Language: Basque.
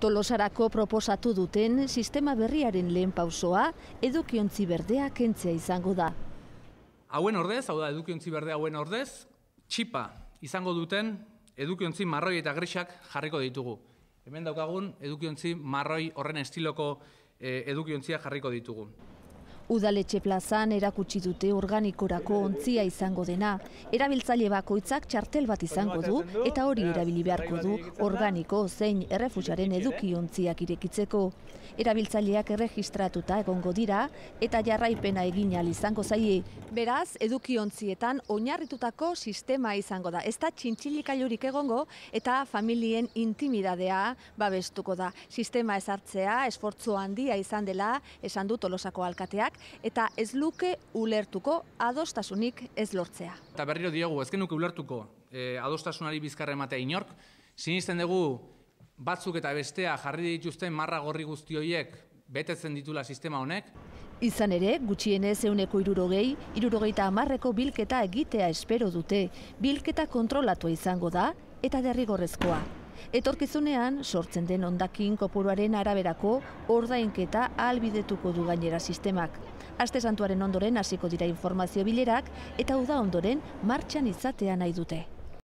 Tolosarako proposatu duten sistema berriaren lehen pausoa edukiontzi berdea kentzea izango da. Hauen ordez, hau edukiontzi berdea hauen ordez, txipa izango duten edukiontzi marroi eta grisak jarriko ditugu. Hemen daukagun edukiontzi marroi horren estiloko eh, edukiontzia jarriko ditugu. Udaletxe plazan erakutsi dute organikorako ontzia izango dena, erabiltzaile bakoitzak txartel bat izango du eta hori erabili beharko du organiko zein errefusaren eduki ontziak irekitzeko. Erabiltzaileak erregistratuta egongo dira eta jarraipena egin al izango zaie. Beraz, eduki ontzietan oinarritutako sistema izango da. Ez da txintxilikailurik egongo eta familien intimidadea babestuko da. Sistema ezartzea esfortzu handia izan dela esan dut olosako alkateak eta ez luke ulertuko adostasunik ez lortzea. Eta berriro diogu, ez genuke ulertuko eh, adostasunari bizkarra ematea inork, sinisten dugu batzuk eta bestea jarri dituzten marra gorri guzti horiek betetzen ditula sistema honek. Izan ere, gutxienez euneko irurogei, irurogeita amarreko bilketa egitea espero dute, bilketa kontrolatua izango da eta derrigorrezkoa. Etorkizunean, sortzen den ondakin kopuruaren araberako ordainketa albidetuko du gainera sistemak. Aste santuaren ondoren hasiko dira informazio bilerak eta uda ondoren martxan izatea nahi dute.